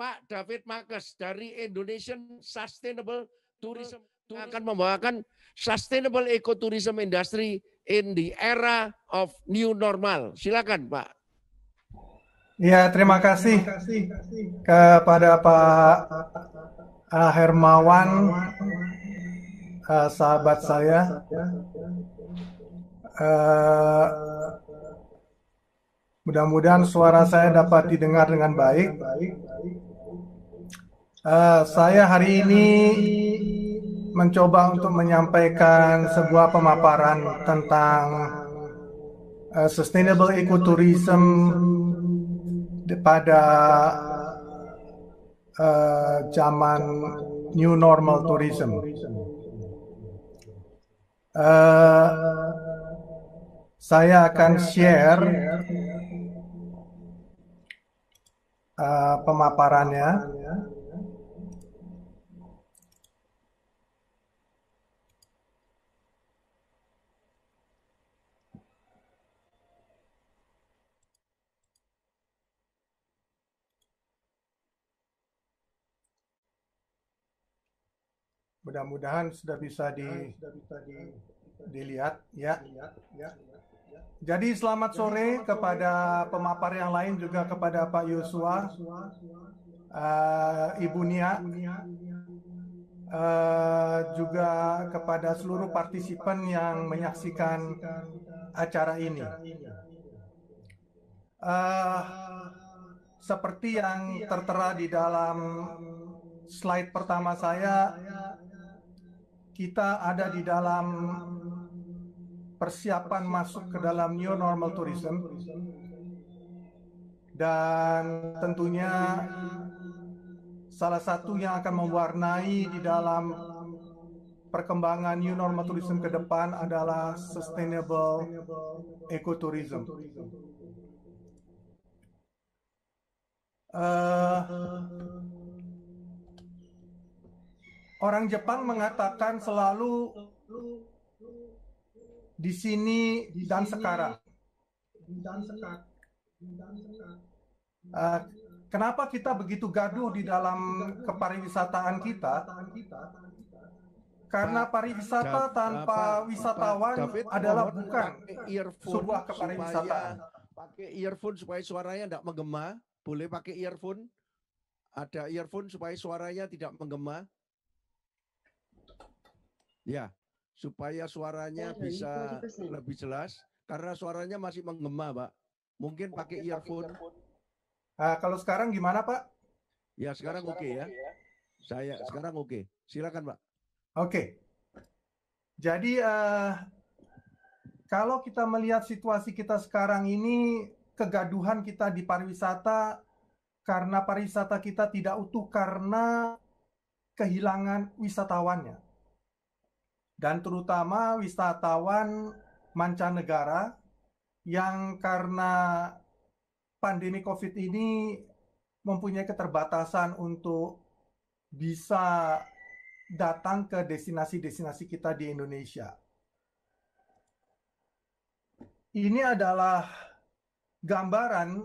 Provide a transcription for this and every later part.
Pak David Makes dari Indonesian Sustainable Tourism hmm, akan membawakan Sustainable Ecotourism Industry in the Era of New Normal. Silakan, Pak. Ya, terima kasih, terima kasih. kepada Pak uh, Hermawan, uh, sahabat saya. Uh, Mudah-mudahan suara saya dapat didengar dengan baik. Uh, saya hari ini mencoba untuk menyampaikan sebuah pemaparan tentang uh, sustainable ecotourism pada uh, zaman new normal tourism. Uh, saya akan share uh, pemaparannya. Mudah-mudahan sudah bisa di dilihat ya. ya. Jadi selamat sore kepada pemapar yang lain juga kepada Pak Yosua, uh, Ibu Nia, uh, juga kepada seluruh partisipan yang menyaksikan acara ini. Uh, seperti yang tertera di dalam slide pertama saya, kita ada di dalam persiapan masuk ke dalam new normal tourism dan tentunya salah satu yang akan mewarnai di dalam perkembangan new normal tourism ke depan adalah sustainable ecotourism. Uh, orang Jepang mengatakan selalu di sini dan sekarang. Uh, kenapa kita begitu gaduh di dalam kepariwisataan kita? Karena pariwisata tanpa wisatawan adalah bukan sebuah kepariwisataan. pakai earphone supaya suaranya tidak menggema. Boleh pakai earphone? Ada earphone supaya suaranya tidak menggema. Ya, supaya suaranya iya, bisa lebih jelas karena suaranya masih menggema, Pak. Mungkin pakai earphone. Uh, kalau sekarang gimana, Pak? Ya, sekarang ya, oke okay, ya. ya. Saya sekarang, sekarang oke. Okay. Silakan, Pak. Oke. Okay. Jadi uh, kalau kita melihat situasi kita sekarang ini kegaduhan kita di pariwisata karena pariwisata kita tidak utuh karena kehilangan wisatawannya dan terutama wisatawan mancanegara yang karena pandemi COVID ini mempunyai keterbatasan untuk bisa datang ke destinasi-destinasi kita di Indonesia. Ini adalah gambaran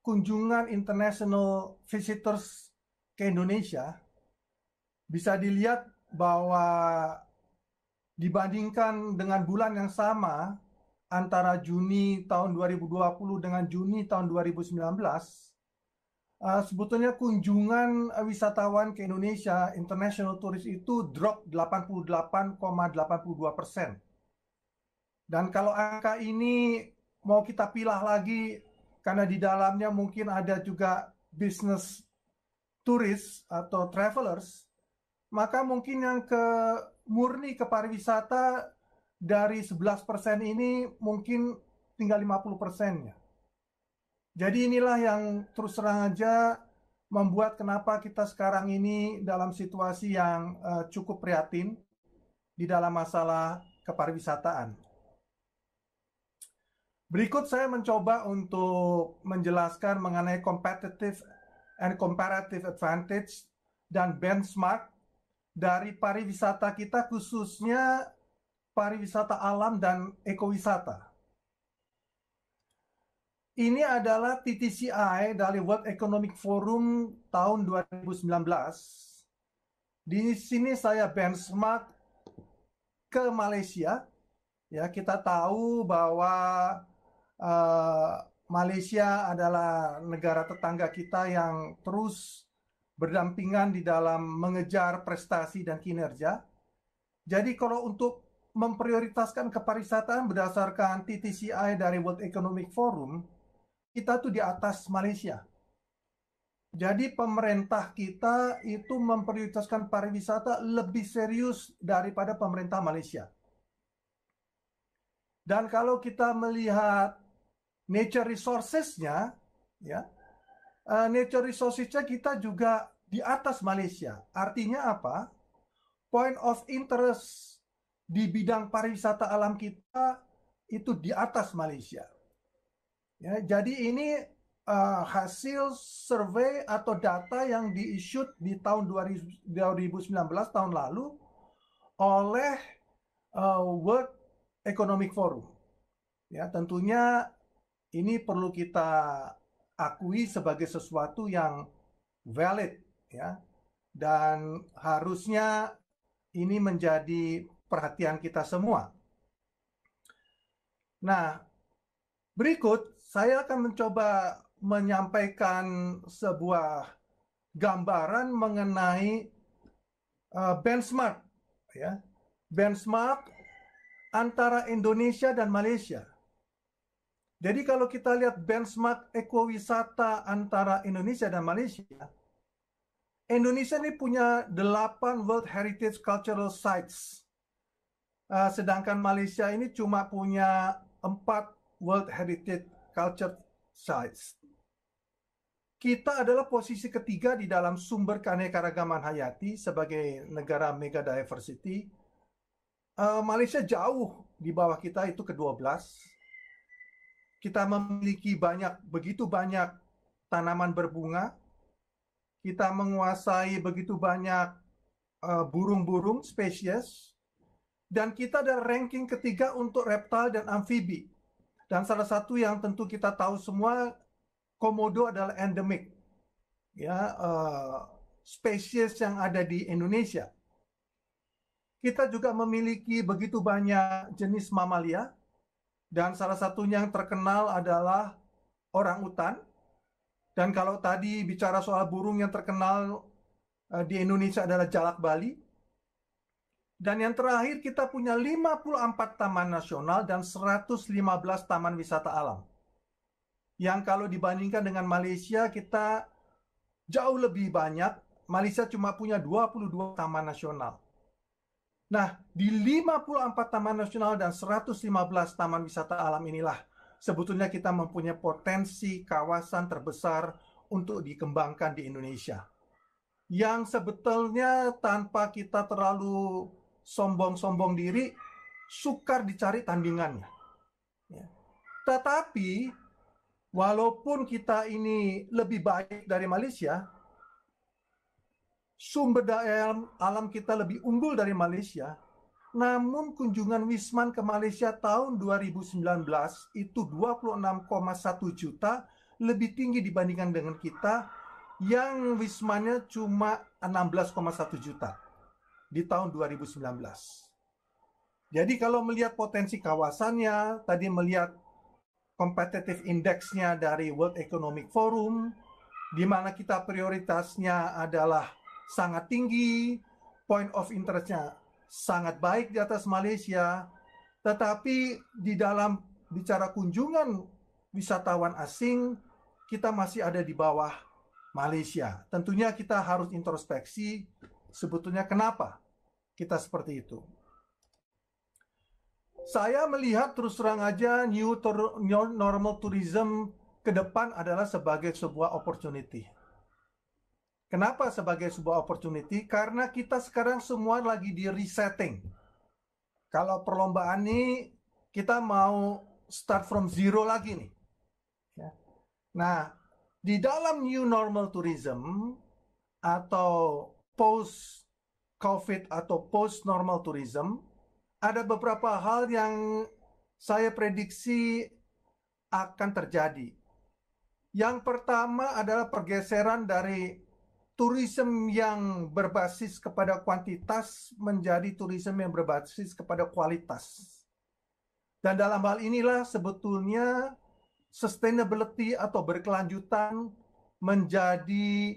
kunjungan international visitors ke Indonesia. Bisa dilihat bahwa dibandingkan dengan bulan yang sama antara Juni tahun 2020 dengan Juni tahun 2019, uh, eh, sebetulnya kunjungan eh, wisatawan ke Indonesia, international tourist itu drop 88,82 persen. Dan kalau angka ini mau kita pilah lagi, karena di dalamnya mungkin ada juga bisnis turis atau travelers, maka mungkin yang ke murni ke pariwisata dari 11% ini mungkin tinggal 50 ya. Jadi inilah yang terus terang aja membuat kenapa kita sekarang ini dalam situasi yang eh, cukup prihatin di dalam masalah kepariwisataan. Berikut saya mencoba untuk menjelaskan mengenai competitive and comparative advantage dan benchmark dari pariwisata kita khususnya pariwisata alam dan ekowisata. Ini adalah TTCI dari World Economic Forum tahun 2019. Di sini saya benchmark ke Malaysia. Ya, kita tahu bahwa uh, Malaysia adalah negara tetangga kita yang terus berdampingan di dalam mengejar prestasi dan kinerja. Jadi kalau untuk memprioritaskan kepariwisataan berdasarkan TTCI dari World Economic Forum, kita tuh di atas Malaysia. Jadi pemerintah kita itu memprioritaskan pariwisata lebih serius daripada pemerintah Malaysia. Dan kalau kita melihat nature resources-nya, ya, uh, nature resources-nya kita juga di atas Malaysia. Artinya apa? Point of interest di bidang pariwisata alam kita itu di atas Malaysia. Ya, jadi ini uh, hasil survei atau data yang diisut di tahun 2019 tahun lalu oleh uh, World Economic Forum. Ya, tentunya ini perlu kita akui sebagai sesuatu yang valid ya dan harusnya ini menjadi perhatian kita semua. Nah, berikut saya akan mencoba menyampaikan sebuah gambaran mengenai uh, benchmark ya benchmark antara Indonesia dan Malaysia jadi kalau kita lihat benchmark ekowisata antara Indonesia dan Malaysia, Indonesia ini punya 8 World Heritage Cultural Sites. Uh, sedangkan Malaysia ini cuma punya 4 World Heritage Cultural Sites. Kita adalah posisi ketiga di dalam sumber keanekaragaman hayati sebagai negara mega diversity. Uh, eh, Malaysia jauh di bawah kita itu ke-12 kita memiliki banyak begitu banyak tanaman berbunga, kita menguasai begitu banyak eh, burung-burung uh, spesies, dan kita ada ranking ketiga untuk reptil dan amfibi. Dan salah satu yang tentu kita tahu semua, komodo adalah endemik, ya uh, spesies yang ada di Indonesia. Kita juga memiliki begitu banyak jenis mamalia, dan salah satunya yang terkenal adalah orang utan. Dan kalau tadi bicara soal burung yang terkenal eh, di Indonesia adalah jalak Bali. Dan yang terakhir kita punya 54 taman nasional dan 115 taman wisata alam. Yang kalau dibandingkan dengan Malaysia kita jauh lebih banyak. Malaysia cuma punya 22 taman nasional. Nah, di 54 taman nasional dan 115 taman wisata alam inilah sebetulnya kita mempunyai potensi kawasan terbesar untuk dikembangkan di Indonesia. Yang sebetulnya tanpa kita terlalu sombong-sombong diri, sukar dicari tandingannya. Ya. Tetapi, walaupun kita ini lebih baik dari Malaysia, sumber daya alam, kita lebih unggul dari Malaysia, namun kunjungan Wisman ke Malaysia tahun 2019 itu 26,1 juta lebih tinggi dibandingkan dengan kita yang Wismannya cuma 16,1 juta di tahun 2019. Jadi kalau melihat potensi kawasannya, tadi melihat competitive indexnya dari World Economic Forum, di mana kita prioritasnya adalah sangat tinggi, point of interestnya sangat baik di atas Malaysia, tetapi di dalam bicara kunjungan wisatawan asing, kita masih ada di bawah Malaysia. Tentunya kita harus introspeksi sebetulnya kenapa kita seperti itu. Saya melihat terus terang aja new, new normal tourism ke depan adalah sebagai sebuah opportunity Kenapa sebagai sebuah opportunity? Karena kita sekarang semua lagi di resetting. Kalau perlombaan ini kita mau start from zero lagi nih. Ya. Nah, di dalam new normal tourism atau post COVID atau post normal tourism, ada beberapa hal yang saya prediksi akan terjadi. Yang pertama adalah pergeseran dari Turisme yang berbasis kepada kuantitas menjadi turisme yang berbasis kepada kualitas. Dan dalam hal inilah sebetulnya sustainability atau berkelanjutan menjadi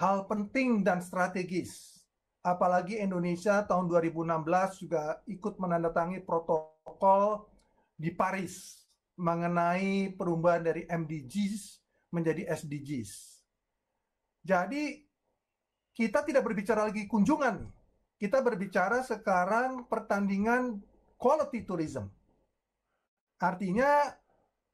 hal penting dan strategis. Apalagi Indonesia tahun 2016 juga ikut menandatangani protokol di Paris mengenai perubahan dari MDGs menjadi SDGs jadi kita tidak berbicara lagi kunjungan Kita berbicara sekarang pertandingan quality tourism. Artinya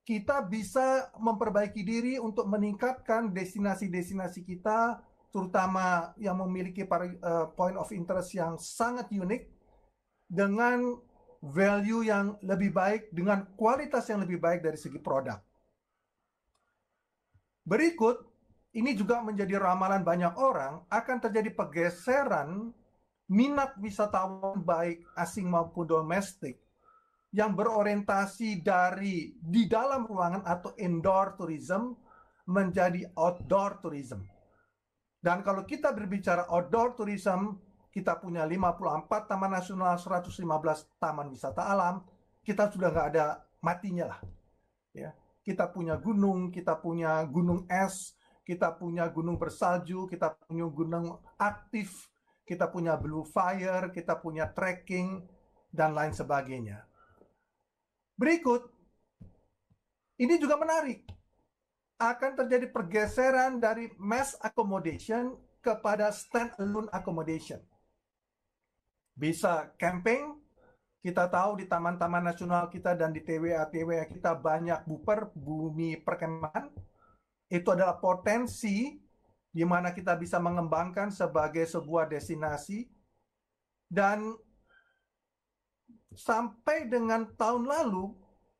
kita bisa memperbaiki diri untuk meningkatkan destinasi-destinasi kita terutama yang memiliki eh, point of interest yang sangat unik dengan value yang lebih baik dengan kualitas yang lebih baik dari segi produk. Berikut ini juga menjadi ramalan banyak orang akan terjadi pergeseran minat wisatawan baik asing maupun domestik yang berorientasi dari di dalam ruangan atau indoor tourism menjadi outdoor tourism. Dan kalau kita berbicara outdoor tourism, kita punya 54 taman nasional, 115 taman wisata alam, kita sudah nggak ada matinya lah. Ya, kita punya gunung, kita punya gunung es, kita punya gunung bersalju, kita punya gunung aktif, kita punya blue fire, kita punya trekking, dan lain sebagainya. Berikut, ini juga menarik. Akan terjadi pergeseran dari mass accommodation kepada stand-alone accommodation. Bisa camping, kita tahu di taman-taman nasional kita dan di TWA-TWA kita banyak buper, bumi perkemahan, itu adalah potensi di mana kita bisa mengembangkan sebagai sebuah destinasi dan sampai dengan tahun lalu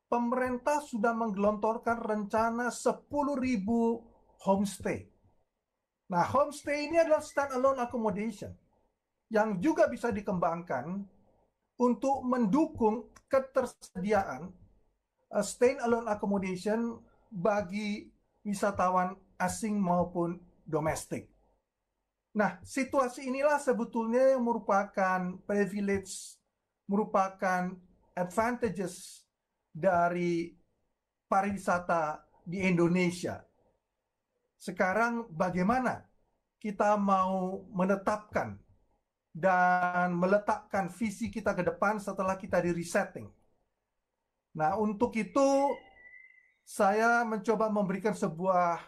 pemerintah sudah menggelontorkan rencana 10.000 homestay. Nah, homestay ini adalah stand alone accommodation yang juga bisa dikembangkan untuk mendukung ketersediaan eh, stand alone accommodation bagi wisatawan asing maupun domestik. Nah, situasi inilah sebetulnya yang merupakan privilege, merupakan advantages dari pariwisata di Indonesia. Sekarang bagaimana kita mau menetapkan dan meletakkan visi kita ke depan setelah kita di resetting. Nah, untuk itu saya mencoba memberikan sebuah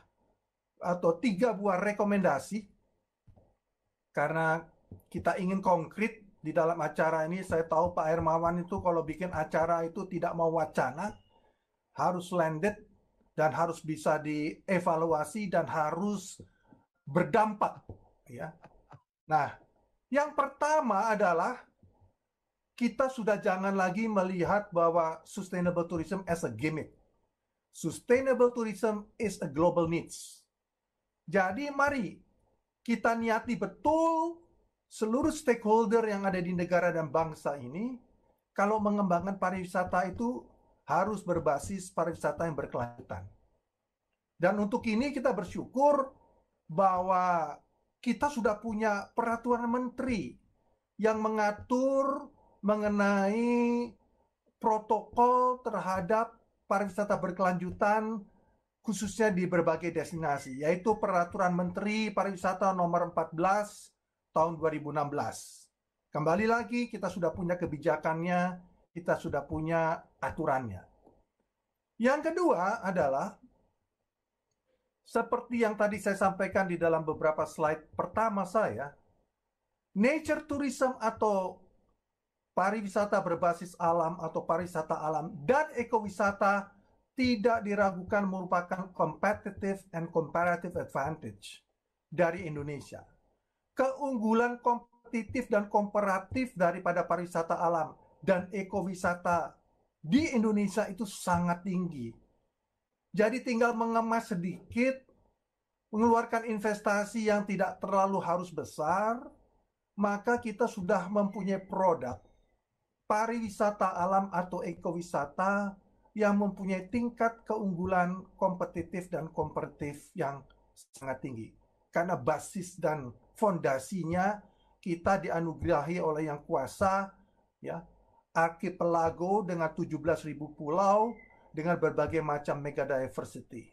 atau tiga buah rekomendasi karena kita ingin konkret di dalam acara ini saya tahu Pak Hermawan itu kalau bikin acara itu tidak mau wacana harus landed dan harus bisa dievaluasi dan harus berdampak ya. Nah, yang pertama adalah kita sudah jangan lagi melihat bahwa sustainable tourism as a gimmick Sustainable tourism is a global needs. Jadi mari kita niati betul seluruh stakeholder yang ada di negara dan bangsa ini kalau mengembangkan pariwisata itu harus berbasis pariwisata yang berkelanjutan. Dan untuk ini kita bersyukur bahwa kita sudah punya peraturan menteri yang mengatur mengenai protokol terhadap pariwisata berkelanjutan khususnya di berbagai destinasi, yaitu Peraturan Menteri Pariwisata Nomor 14 Tahun 2016. Kembali lagi, kita sudah punya kebijakannya, kita sudah punya aturannya. Yang kedua adalah seperti yang tadi saya sampaikan di dalam beberapa slide pertama saya, nature tourism atau pariwisata berbasis alam atau pariwisata alam dan ekowisata tidak diragukan merupakan competitive and comparative advantage dari Indonesia. Keunggulan kompetitif dan komparatif daripada pariwisata alam dan ekowisata di Indonesia itu sangat tinggi. Jadi tinggal mengemas sedikit, mengeluarkan investasi yang tidak terlalu harus besar, maka kita sudah mempunyai produk pariwisata alam atau ekowisata yang mempunyai tingkat keunggulan kompetitif dan kompetitif yang sangat tinggi. Karena basis dan fondasinya kita dianugerahi oleh yang kuasa ya arkipelago dengan 17.000 pulau dengan berbagai macam mega diversity.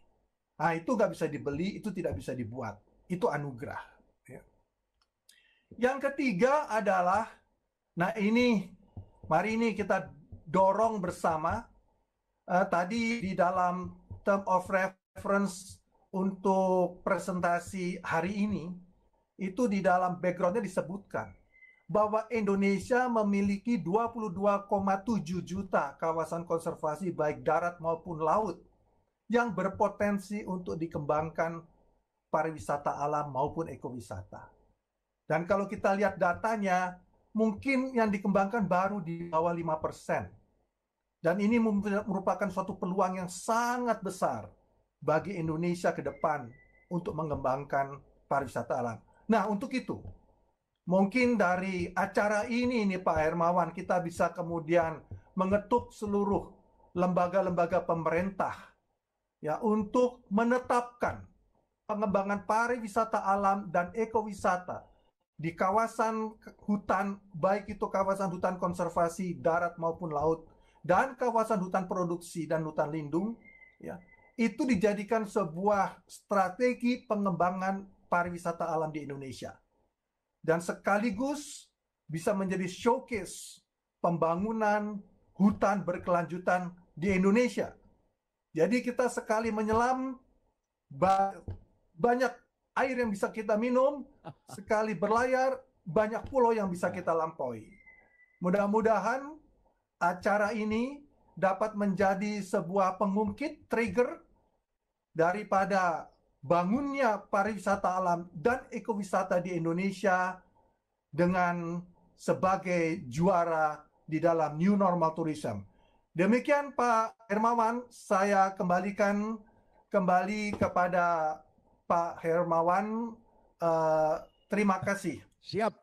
Nah, itu nggak bisa dibeli, itu tidak bisa dibuat. Itu anugerah. Ya. Yang ketiga adalah, nah ini Mari ini kita dorong bersama. Uh, tadi di dalam term of reference untuk presentasi hari ini, itu di dalam backgroundnya disebutkan bahwa Indonesia memiliki 22,7 juta kawasan konservasi baik darat maupun laut yang berpotensi untuk dikembangkan pariwisata alam maupun ekowisata. Dan kalau kita lihat datanya, mungkin yang dikembangkan baru di bawah 5%. Dan ini merupakan suatu peluang yang sangat besar bagi Indonesia ke depan untuk mengembangkan pariwisata alam. Nah, untuk itu, mungkin dari acara ini ini Pak Hermawan, kita bisa kemudian mengetuk seluruh lembaga-lembaga pemerintah ya untuk menetapkan pengembangan pariwisata alam dan ekowisata di kawasan hutan, baik itu kawasan hutan konservasi darat maupun laut, dan kawasan hutan produksi dan hutan lindung, ya, itu dijadikan sebuah strategi pengembangan pariwisata alam di Indonesia. Dan sekaligus bisa menjadi showcase pembangunan hutan berkelanjutan di Indonesia. Jadi kita sekali menyelam banyak air yang bisa kita minum, sekali berlayar banyak pulau yang bisa kita lampaui. Mudah-mudahan acara ini dapat menjadi sebuah pengungkit trigger daripada bangunnya pariwisata alam dan ekowisata di Indonesia dengan sebagai juara di dalam new normal tourism. Demikian Pak Hermawan, saya kembalikan kembali kepada Pak Hermawan, uh, terima kasih. Siap.